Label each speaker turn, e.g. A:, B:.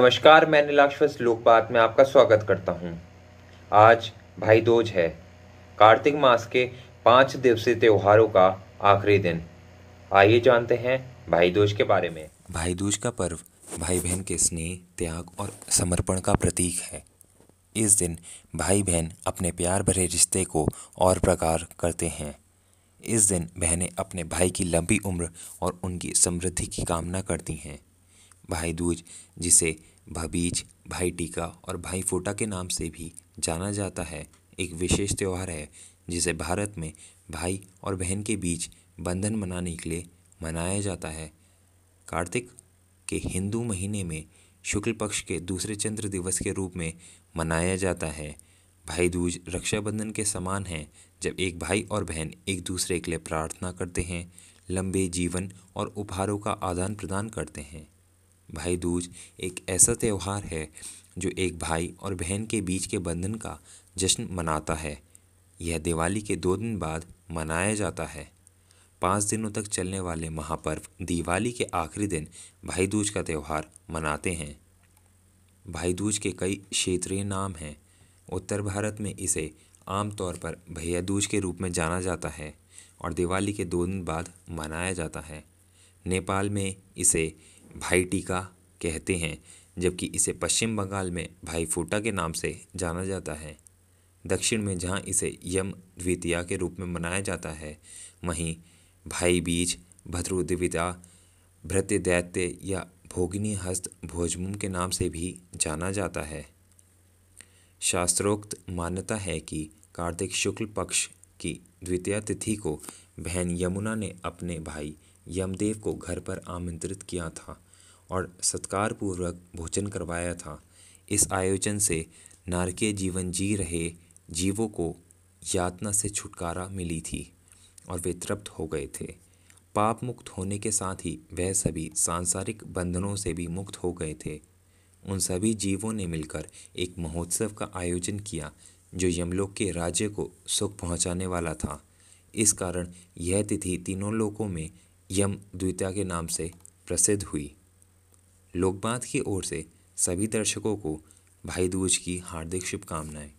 A: नमस्कार मैं नीलाक्ष लोकपात में आपका स्वागत करता हूँ आज भाई दोज है कार्तिक मास के पाँच दिवसीय त्योहारों का आखिरी दिन आइए जानते हैं भाई दोज के बारे में भाई दूज का पर्व भाई बहन के स्नेह त्याग और समर्पण का प्रतीक है इस दिन भाई बहन अपने प्यार भरे रिश्ते को और प्रकार करते हैं इस दिन बहनें अपने भाई की लंबी उम्र और उनकी समृद्धि की कामना करती हैं भाई दूज जिसे भबीज भाई टीका और भाई फोटा के नाम से भी जाना जाता है एक विशेष त्यौहार है जिसे भारत में भाई और बहन के बीच बंधन मनाने के लिए मनाया जाता है कार्तिक के हिंदू महीने में शुक्ल पक्ष के दूसरे चंद्र दिवस के रूप में मनाया जाता है भाई दूज रक्षाबंधन के समान है जब एक भाई और बहन एक दूसरे के लिए प्रार्थना करते हैं लंबे जीवन और उपहारों का आदान प्रदान करते हैं भाई दूज एक ऐसा त्यौहार है जो एक भाई और बहन के बीच के बंधन का जश्न मनाता है यह दिवाली के दो दिन बाद मनाया जाता है पाँच दिनों तक चलने वाले महापर्व दिवाली के आखिरी दिन भाई दूज का त्यौहार मनाते हैं भाई दूज के कई क्षेत्रीय नाम हैं उत्तर भारत में इसे आमतौर पर भैया दूज के रूप में जाना जाता है और दिवाली के दो दिन बाद मनाया जाता है नेपाल में इसे भाई टीका कहते हैं जबकि इसे पश्चिम बंगाल में भाई फूटा के नाम से जाना जाता है दक्षिण में जहाँ इसे यम द्वितीया के रूप में मनाया जाता है वहीं भाई बीज भद्रुद्विता दैत्य या भोगिनी हस्त भोजमुम के नाम से भी जाना जाता है शास्त्रोक्त मान्यता है कि कार्तिक शुक्ल पक्ष की द्वितीय तिथि को बहन यमुना ने अपने भाई यमदेव को घर पर आमंत्रित किया था और सत्कार पूर्वक भोजन करवाया था इस आयोजन से नारकीय जीवन जी रहे जीवों को यातना से छुटकारा मिली थी और वे तृप्त हो गए थे पाप मुक्त होने के साथ ही वह सभी सांसारिक बंधनों से भी मुक्त हो गए थे उन सभी जीवों ने मिलकर एक महोत्सव का आयोजन किया जो यमलोक के राज्य को सुख पहुंचाने वाला था इस कारण यह तिथि तीनों लोकों में यम द्वितीया के नाम से प्रसिद्ध हुई लोकबात की ओर से सभी दर्शकों को भाई दूज की हार्दिक शुभकामनाएं